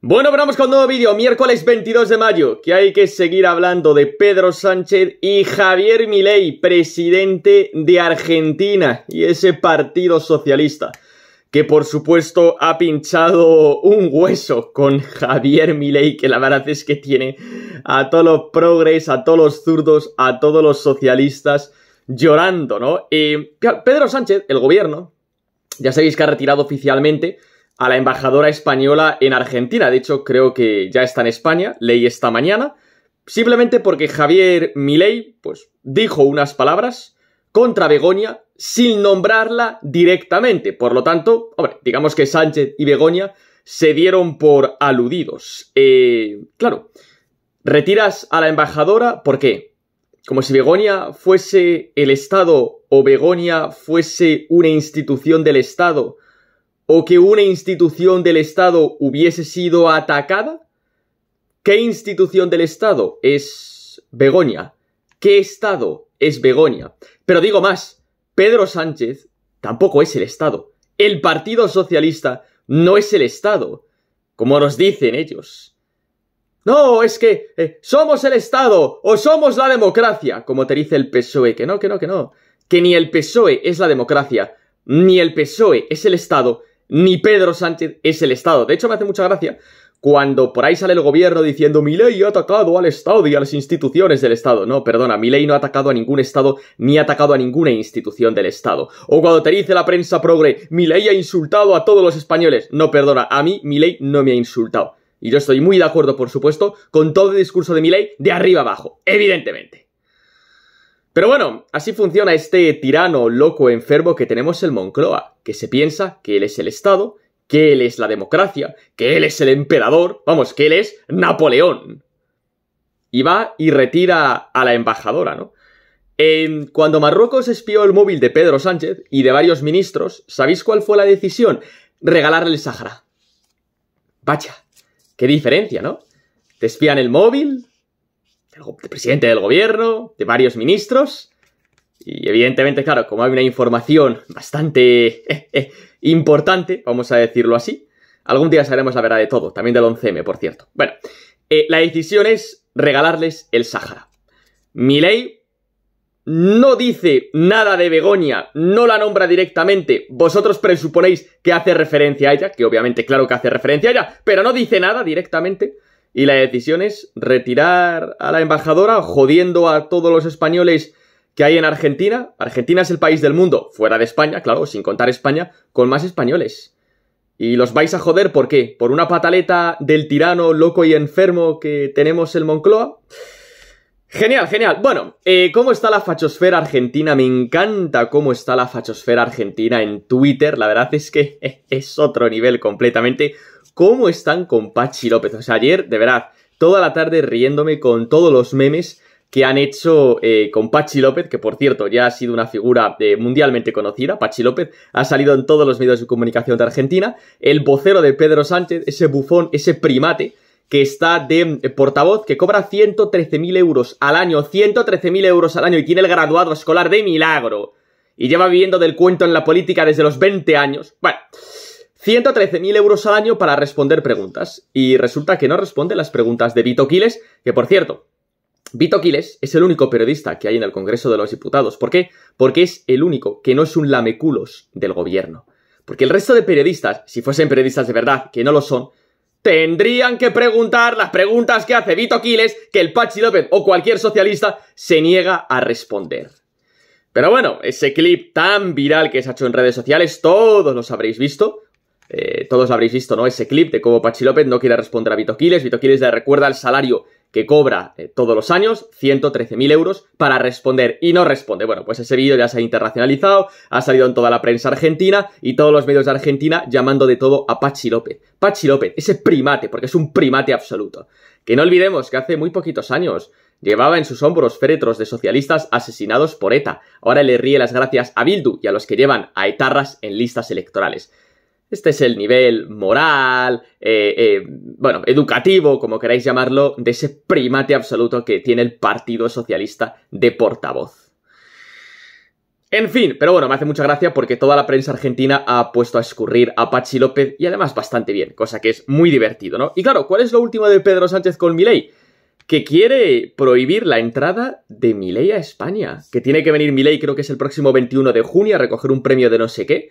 Bueno, vamos con nuevo vídeo, miércoles 22 de mayo, que hay que seguir hablando de Pedro Sánchez y Javier Milei, presidente de Argentina y ese partido socialista, que por supuesto ha pinchado un hueso con Javier Milei, que la verdad es que tiene a todos los progres, a todos los zurdos, a todos los socialistas llorando, ¿no? Y eh, Pedro Sánchez, el gobierno, ya sabéis que ha retirado oficialmente a la embajadora española en Argentina. De hecho, creo que ya está en España, leí esta mañana, simplemente porque Javier Milei, pues, dijo unas palabras contra Begoña sin nombrarla directamente. Por lo tanto, hombre, digamos que Sánchez y Begoña se dieron por aludidos. Eh, claro, retiras a la embajadora, ¿por qué? Como si Begoña fuese el Estado o Begoña fuese una institución del Estado o que una institución del Estado hubiese sido atacada? ¿Qué institución del Estado es Begoña? ¿Qué Estado es Begoña? Pero digo más, Pedro Sánchez tampoco es el Estado. El Partido Socialista no es el Estado, como nos dicen ellos. No, es que eh, somos el Estado o somos la democracia, como te dice el PSOE, que no, que no, que no, que ni el PSOE es la democracia, ni el PSOE es el Estado, ni Pedro Sánchez es el Estado. De hecho, me hace mucha gracia cuando por ahí sale el gobierno diciendo mi ley ha atacado al Estado y a las instituciones del Estado. No, perdona, mi ley no ha atacado a ningún Estado ni ha atacado a ninguna institución del Estado. O cuando te dice la prensa progre, mi ley ha insultado a todos los españoles. No, perdona, a mí mi ley no me ha insultado. Y yo estoy muy de acuerdo, por supuesto, con todo el discurso de mi ley de arriba abajo, evidentemente. Pero bueno, así funciona este tirano loco enfermo que tenemos el Moncloa, que se piensa que él es el Estado, que él es la democracia, que él es el emperador, vamos, que él es Napoleón. Y va y retira a la embajadora, ¿no? cuando Marruecos espió el móvil de Pedro Sánchez y de varios ministros, ¿sabéis cuál fue la decisión? Regalarle el Sahara. Vaya, qué diferencia, ¿no? Te espían el móvil, del presidente del gobierno, de varios ministros. Y evidentemente, claro, como hay una información bastante eh, eh, importante, vamos a decirlo así, algún día sabremos la verdad de todo, también del 11M, por cierto. Bueno, eh, la decisión es regalarles el Mi ley no dice nada de Begoña, no la nombra directamente. Vosotros presuponéis que hace referencia a ella, que obviamente claro que hace referencia a ella, pero no dice nada directamente y la decisión es retirar a la embajadora jodiendo a todos los españoles que hay en Argentina. Argentina es el país del mundo, fuera de España, claro, sin contar España, con más españoles. Y los vais a joder, ¿por qué? ¿Por una pataleta del tirano loco y enfermo que tenemos el Moncloa? Genial, genial. Bueno, eh, ¿cómo está la fachosfera argentina? Me encanta cómo está la fachosfera argentina en Twitter. La verdad es que eh, es otro nivel completamente. ¿Cómo están con Pachi López? O sea, ayer, de verdad, toda la tarde riéndome con todos los memes que han hecho eh, con Pachi López, que por cierto ya ha sido una figura eh, mundialmente conocida. Pachi López ha salido en todos los medios de comunicación de Argentina. El vocero de Pedro Sánchez, ese bufón, ese primate que está de eh, portavoz, que cobra 113.000 euros al año, 113.000 euros al año y tiene el graduado escolar de milagro. Y lleva viviendo del cuento en la política desde los 20 años. Bueno, 113.000 euros al año para responder preguntas. Y resulta que no responde las preguntas de Vito Quiles, que por cierto, Vito Quiles es el único periodista que hay en el Congreso de los Diputados. ¿Por qué? Porque es el único que no es un lameculos del gobierno. Porque el resto de periodistas, si fuesen periodistas de verdad, que no lo son, tendrían que preguntar las preguntas que hace Vito Quiles, que el Pachi López o cualquier socialista se niega a responder. Pero bueno, ese clip tan viral que se ha hecho en redes sociales, todos los habréis visto, todos eh, todos habréis visto, ¿no? Ese clip de cómo Pachi López no quiere responder a Vitoquiles. Vitoquiles le recuerda el salario que cobra eh, todos los años, 113.000 euros, para responder y no responde. Bueno, pues ese vídeo ya se ha internacionalizado, ha salido en toda la prensa argentina y todos los medios de Argentina llamando de todo a Pachi López. Pachi López, ese primate, porque es un primate absoluto. Que no olvidemos que hace muy poquitos años Llevaba en sus hombros féretros de socialistas asesinados por ETA. Ahora le ríe las gracias a Bildu y a los que llevan a etarras en listas electorales. Este es el nivel moral, eh, eh, bueno, educativo, como queráis llamarlo, de ese primate absoluto que tiene el Partido Socialista de portavoz. En fin, pero bueno, me hace mucha gracia porque toda la prensa argentina ha puesto a escurrir a Pachi López y además bastante bien, cosa que es muy divertido, ¿no? Y claro, ¿cuál es lo último de Pedro Sánchez con Milei? Que quiere prohibir la entrada de Milei a España, que tiene que venir Milei creo que es el próximo 21 de junio a recoger un premio de no sé qué.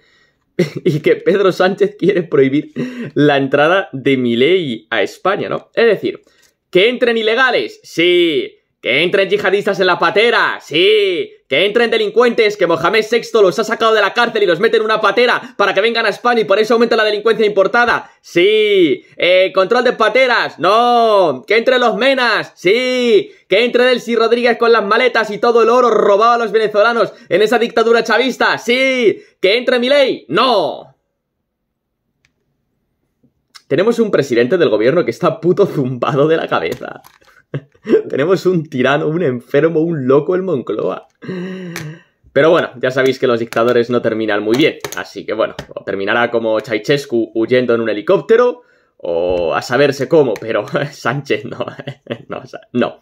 y que Pedro Sánchez quiere prohibir la entrada de Milei a España, ¿no? Es decir, que entren ilegales, sí, ¡Que entren yihadistas en la patera! ¡Sí! ¡Que entren delincuentes! ¡Que Mohamed VI los ha sacado de la cárcel y los mete en una patera para que vengan a España y por eso aumenta la delincuencia importada! ¡Sí! Eh, ¡Control de pateras! ¡No! ¡Que entren los menas! ¡Sí! ¡Que entre Delcy Rodríguez con las maletas y todo el oro robado a los venezolanos en esa dictadura chavista! ¡Sí! ¡Que entre Milei! ¡No! Tenemos un presidente del gobierno que está puto zumbado de la cabeza. Tenemos un tirano, un enfermo, un loco el Moncloa. Pero bueno, ya sabéis que los dictadores no terminan muy bien, así que bueno, o terminará como Ceausescu huyendo en un helicóptero, o a saberse cómo, pero Sánchez no, no,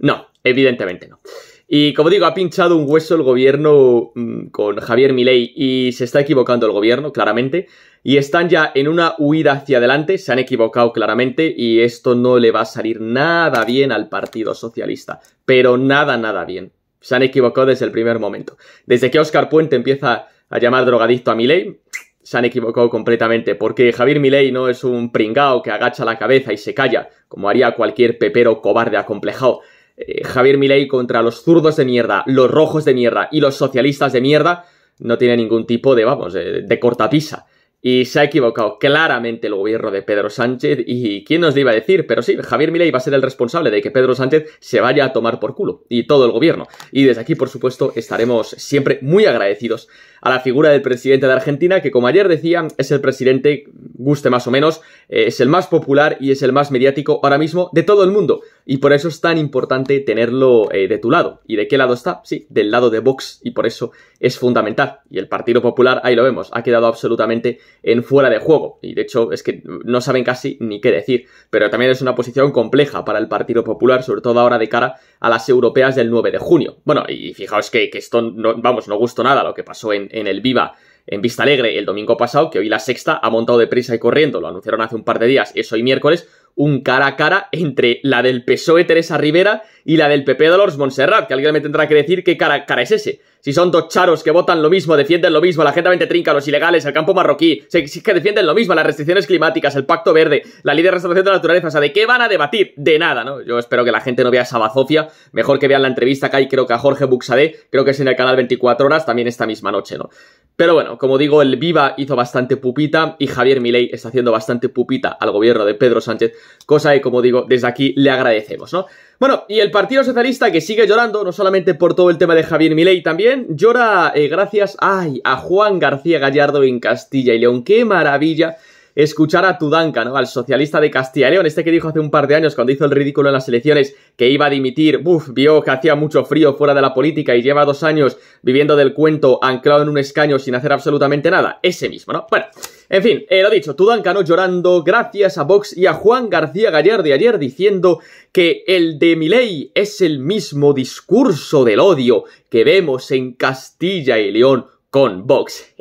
no, evidentemente no. Y como digo, ha pinchado un hueso el gobierno mm, con Javier Milei y se está equivocando el gobierno, claramente. Y están ya en una huida hacia adelante, se han equivocado claramente y esto no le va a salir nada bien al Partido Socialista. Pero nada, nada bien. Se han equivocado desde el primer momento. Desde que Oscar Puente empieza a llamar drogadicto a Milei, se han equivocado completamente. Porque Javier Milei no es un pringao que agacha la cabeza y se calla, como haría cualquier pepero cobarde acomplejado. Eh, Javier Milei contra los zurdos de mierda, los rojos de mierda y los socialistas de mierda no tiene ningún tipo de, vamos, de, cortapisa. Y se ha equivocado claramente el gobierno de Pedro Sánchez. ¿Y quién nos lo iba a decir? Pero sí, Javier Milei va a ser el responsable de que Pedro Sánchez se vaya a tomar por culo. Y todo el gobierno. Y desde aquí, por supuesto, estaremos siempre muy agradecidos a la figura del presidente de Argentina, que como ayer decía, es el presidente, guste más o menos, eh, es el más popular y es el más mediático ahora mismo de todo el mundo. Y por eso es tan importante tenerlo eh, de tu lado. ¿Y de qué lado está? Sí, del lado de Vox y por eso es fundamental. Y el Partido Popular, ahí lo vemos, ha quedado absolutamente en fuera de juego. Y de hecho es que no saben casi ni qué decir. Pero también es una posición compleja para el Partido Popular, sobre todo ahora de cara a las europeas del 9 de junio. Bueno, y fijaos que, esto, no, vamos, no gustó nada lo que pasó en, en el Viva en Vista Alegre el domingo pasado, que hoy la sexta ha montado deprisa y corriendo, lo anunciaron hace un par de días, es hoy miércoles, un cara a cara entre la del PSOE Teresa Rivera y la del PP Dolores Montserrat, que alguien me tendrá que decir qué cara, a cara es ese. Si son dos charos que votan lo mismo, defienden lo mismo, la gente 20 Trinca, los ilegales, el campo marroquí, se que defienden lo mismo, las restricciones climáticas, el Pacto Verde, la Ley de Restauración de la Naturaleza, o sea, ¿de qué van a debatir? De nada, ¿no? Yo espero que la gente no vea esa bazofia, mejor que vean la entrevista que hay, creo que a Jorge Buxade creo que es en el canal 24 horas, también esta misma noche, ¿no? Pero bueno, como digo, el Viva hizo bastante pupita y Javier Milei está haciendo bastante pupita al gobierno de Pedro Sánchez, cosa que, como digo, desde aquí le agradecemos, ¿no? Bueno, y el Partido Socialista que sigue llorando, no solamente por todo el tema de Javier Milei, también llora eh, gracias ay, a Juan García Gallardo en Castilla y León. ¡Qué maravilla! escuchar a Tudanca, ¿no? Al socialista de Castilla y León, este que dijo hace un par de años cuando hizo el ridículo en las elecciones que iba a dimitir, uff, vio que hacía mucho frío fuera de la política y lleva dos años viviendo del cuento anclado en un escaño sin hacer absolutamente nada. Ese mismo, ¿no? Bueno. En fin, eh, lo dicho, Tudancano llorando gracias a Vox y a Juan García Gallar de ayer diciendo que el de Milei es el mismo discurso del odio que vemos en Castilla y León con Vox.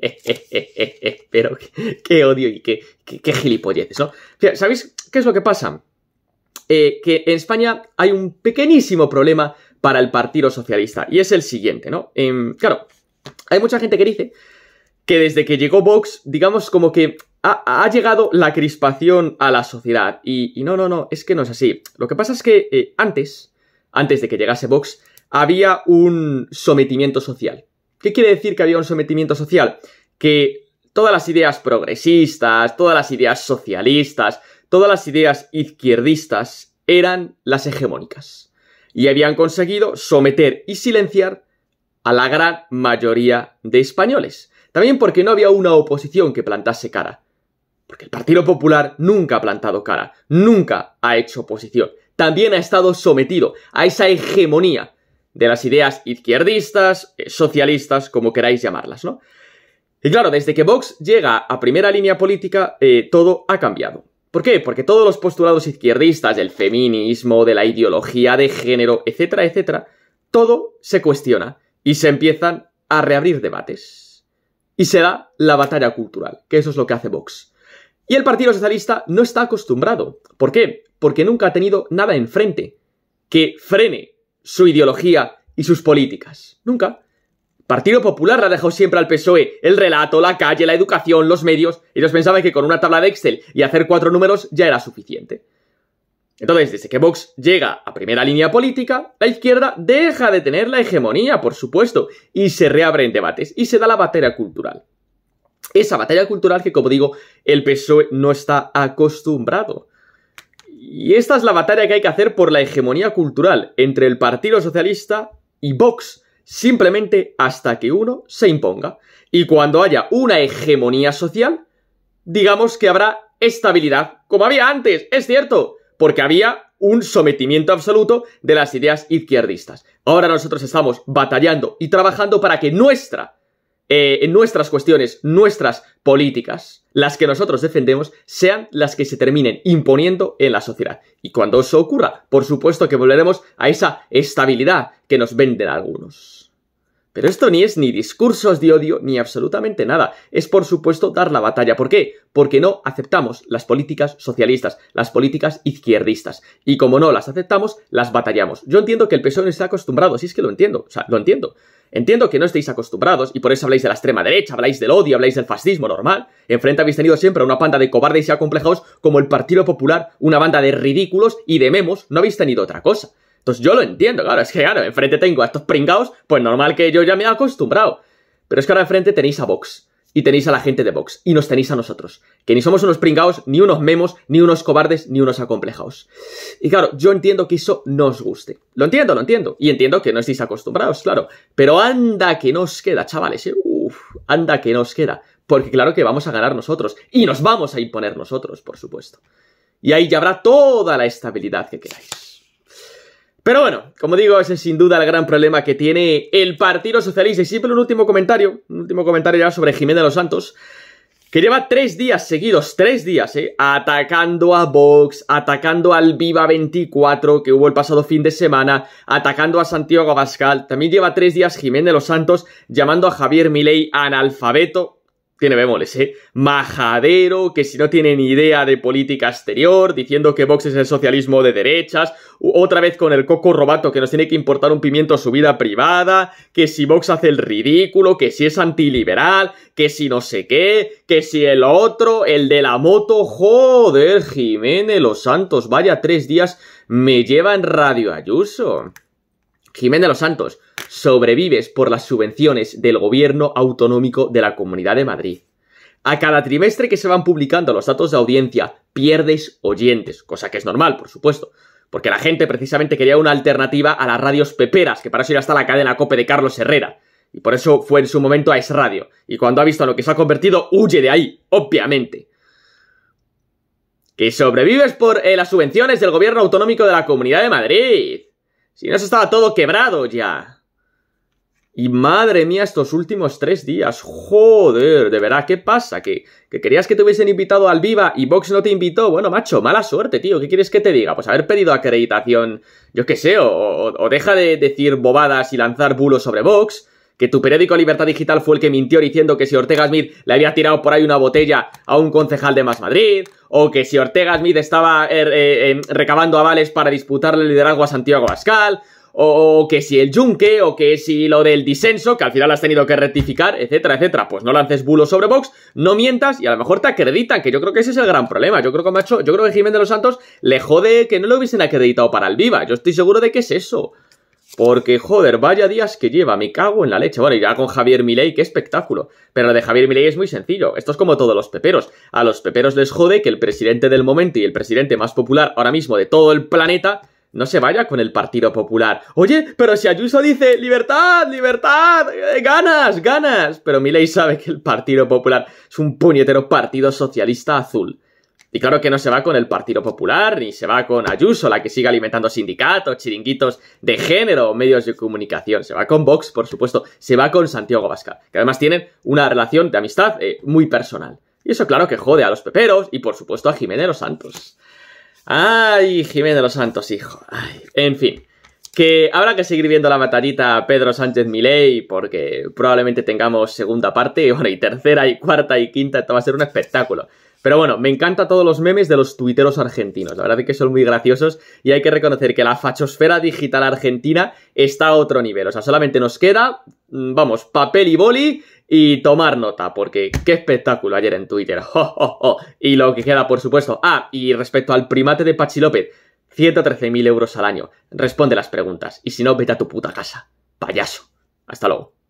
Pero qué odio y qué, qué, gilipolleces, ¿no? ¿Sabéis qué es lo que pasa? Eh, que en España hay un pequeñísimo problema para el Partido Socialista y es el siguiente, ¿no? Em, claro, hay mucha gente que dice que desde que llegó Vox, digamos como que ha, llegado la crispación a la sociedad. Y, no, no, no, es que no es así. Lo que pasa es que eh, antes, antes de que llegase Vox, había un sometimiento social. ¿Qué quiere decir que había un sometimiento social? Que todas las ideas progresistas, todas las ideas socialistas, todas las ideas izquierdistas eran las hegemónicas. Y habían conseguido someter y silenciar a la gran mayoría de españoles. También porque no había una oposición que plantase cara. Porque el Partido Popular nunca ha plantado cara, nunca ha hecho oposición. También ha estado sometido a esa hegemonía de las ideas izquierdistas, eh, socialistas, como queráis llamarlas, ¿no? Y claro, desde que Vox llega a primera línea política, eh, todo ha cambiado. ¿Por qué? Porque todos los postulados izquierdistas del feminismo, de la ideología de género, etcétera, etcétera, todo se cuestiona y se empiezan a reabrir debates y se da la batalla cultural, que eso es lo que hace Vox. Y el Partido Socialista no está acostumbrado. ¿Por qué? Porque nunca ha tenido nada enfrente que frene su ideología y sus políticas. Nunca. Partido Popular la dejado siempre al PSOE. El relato, la calle, la educación, los medios. Ellos pensaban que con una tabla de Excel y hacer cuatro números ya era suficiente. Entonces, desde que Vox llega a primera línea política, la izquierda deja de tener la hegemonía, por supuesto, y se reabren debates, y se da la batalla cultural. Esa batalla cultural que, como digo, el PSOE no está acostumbrado. Y esta es la batalla que hay que hacer por la hegemonía cultural entre el Partido Socialista y Vox, simplemente hasta que uno se imponga. Y cuando haya una hegemonía social, digamos que habrá estabilidad, como había antes, es cierto, porque había un sometimiento absoluto de las ideas izquierdistas. Ahora nosotros estamos batallando y trabajando para que nuestra, eh, nuestras cuestiones, nuestras políticas, las que nosotros defendemos, sean las que se terminen imponiendo en la sociedad. Y cuando eso ocurra, por supuesto que volveremos a esa estabilidad que nos venden algunos. Pero esto ni es ni discursos de odio ni absolutamente nada. Es por supuesto dar la batalla. ¿Por qué? Porque no aceptamos las políticas socialistas, las políticas izquierdistas. Y como no las aceptamos, las batallamos. Yo entiendo que el PSOE no está acostumbrado, sí es que lo entiendo. O sea, lo entiendo. Entiendo que no estéis acostumbrados y por eso habláis de la extrema derecha, habláis del odio, habláis del fascismo normal. Enfrente habéis tenido siempre a una banda de cobardes y acomplejados como el Partido Popular, una banda de ridículos y de memos, no habéis tenido otra cosa. Entonces yo lo entiendo, claro, es que claro, enfrente tengo a estos pringados, pues normal que yo ya me he acostumbrado. Pero es que ahora enfrente tenéis a Vox, y tenéis a la gente de Vox, y nos tenéis a nosotros, que ni somos unos pringaos, ni unos memos, ni unos cobardes, ni unos acomplejados. Y claro, yo entiendo que eso no os guste. Lo entiendo, lo entiendo, y entiendo que no estéis acostumbrados, claro. Pero anda que nos queda, chavales, ¿eh? Uf, anda que nos queda. Porque claro que vamos a ganar nosotros, y nos vamos a imponer nosotros, por supuesto. Y ahí ya habrá toda la estabilidad que queráis. Pero bueno, como digo, ese es sin duda el gran problema que tiene el Partido Socialista. Y siempre un último comentario, un último comentario ya sobre Jiménez de los Santos, que lleva tres días seguidos, tres días, ¿eh? atacando a Vox, atacando al Viva 24 que hubo el pasado fin de semana, atacando a Santiago Abascal. También lleva tres días Jiménez de los Santos llamando a Javier Milei analfabeto, tiene bemoles, ¿eh? Majadero, que si no tiene ni idea de política exterior, diciendo que Vox es el socialismo de derechas, otra vez con el coco robato que nos tiene que importar un pimiento a su vida privada, que si Vox hace el ridículo, que si es antiliberal, que si no sé qué, que si el otro, el de la moto, joder, Jiménez, los santos, vaya tres días me lleva en Radio Ayuso de Los Santos, sobrevives por las subvenciones del gobierno autonómico de la Comunidad de Madrid. A cada trimestre que se van publicando los datos de audiencia, pierdes oyentes, cosa que es normal, por supuesto, porque la gente precisamente quería una alternativa a las radios peperas, que para eso ya hasta la cadena COPE de Carlos Herrera. Y por eso fue en su momento a Es Radio. Y cuando ha visto lo que se ha convertido, huye de ahí, obviamente. Que sobrevives por eh, las subvenciones del gobierno autonómico de la Comunidad de Madrid. Si no, eso estaba todo quebrado ya. Y madre mía, estos últimos tres días. Joder, de verdad, ¿qué pasa? ¿Que, que querías que te hubiesen invitado al Viva y Vox no te invitó. Bueno, macho, mala suerte, tío. ¿Qué quieres que te diga? Pues haber pedido acreditación, yo qué sé, o deja de decir bobadas y lanzar bulos sobre Vox que tu periódico Libertad Digital fue el que mintió diciendo que si Ortega Smith le había tirado por ahí una botella a un concejal de Más Madrid, o que si Ortega Smith estaba er, eh, eh, recabando avales para disputarle el liderazgo a Santiago Pascal, o que si el yunque, o que si lo del disenso, que al final has tenido que rectificar, etcétera, etcétera. Pues no lances bulos sobre Vox, no mientas y a lo mejor te acreditan, que yo creo que ese es el gran problema. Yo creo que Macho, yo creo que Jiménez de los Santos le jode que no lo hubiesen acreditado para el Viva. Yo estoy seguro de que es eso. Porque, joder, vaya días que lleva, me cago en la leche. Bueno, ya con Javier Milei, qué espectáculo. Pero lo de Javier Milei es muy sencillo. Esto es como todos los peperos. A los peperos les jode que el presidente del momento y el presidente más popular ahora mismo de todo el planeta no se vaya con el Partido Popular. Oye, pero si Ayuso dice libertad, libertad, eh, ganas, ganas. Pero Milei sabe que el Partido Popular es un puñetero partido socialista azul. Y claro que no se va con el Partido Popular, ni se va con Ayuso, la que sigue alimentando sindicatos, chiringuitos de género, medios de comunicación. Se va con Vox, por supuesto, se va con Santiago Vázquez, que además tienen una relación de amistad eh, muy personal. Y eso claro que jode a los peperos y por supuesto a Jiménez los Santos. Ay, Jiménez los Santos, hijo. Ay. En fin, que habrá que seguir viendo la batallita Pedro Sánchez Milei porque probablemente tengamos segunda parte, y, bueno, y tercera y cuarta y quinta, esto va a ser un espectáculo. Pero bueno, me encantan todos los memes de los tuiteros argentinos. La verdad es que son muy graciosos y hay que reconocer que la fachosfera digital argentina está a otro nivel. O sea, solamente nos queda, mm, vamos, papel y boli y tomar nota, porque qué espectáculo ayer en Twitter. Y lo que queda, por supuesto. Ah, y respecto al primate de Pachi López, 113.000 euros al año. Responde las preguntas. Y si no, vete a tu puta casa. Payaso. Hasta luego.